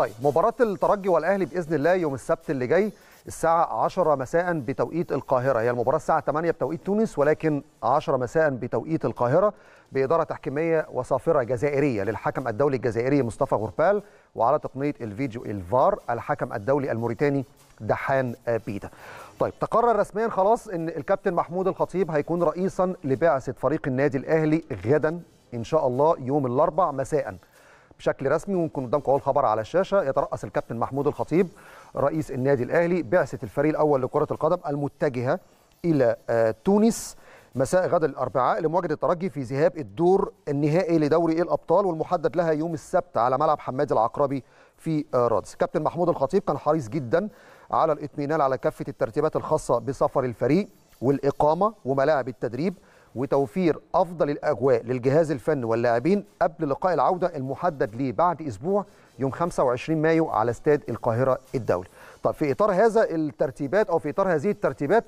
طيب مباراة الترجي والأهلي بإذن الله يوم السبت اللي جاي الساعة 10 مساء بتوقيت القاهرة هي المباراة الساعة 8 بتوقيت تونس ولكن 10 مساء بتوقيت القاهرة بإدارة تحكيمية وصافرة جزائرية للحكم الدولي الجزائري مصطفى غربال وعلى تقنية الفيديو الفار الحكم الدولي الموريتاني دحان بيدا طيب تقرر رسميا خلاص ان الكابتن محمود الخطيب هيكون رئيسا لبعثة فريق النادي الأهلي غدا إن شاء الله يوم الأربع مساءً بشكل رسمي ونكون قدامكم اول خبر على الشاشه يترأس الكابتن محمود الخطيب رئيس النادي الاهلي بعثه الفريق الاول لكره القدم المتجهه الى آه، تونس مساء غد الاربعاء لمواجهه الترجي في ذهاب الدور النهائي لدوري الابطال والمحدد لها يوم السبت على ملعب حماد العقربي في آه، رادس كابتن محمود الخطيب كان حريص جدا على الاطمئنان على كافه الترتيبات الخاصه بسفر الفريق والاقامه وملاعب التدريب وتوفير افضل الاجواء للجهاز الفني واللاعبين قبل لقاء العوده المحدد ليه بعد اسبوع يوم 25 مايو على استاد القاهره الدولي. طب في اطار هذا الترتيبات او في اطار هذه الترتيبات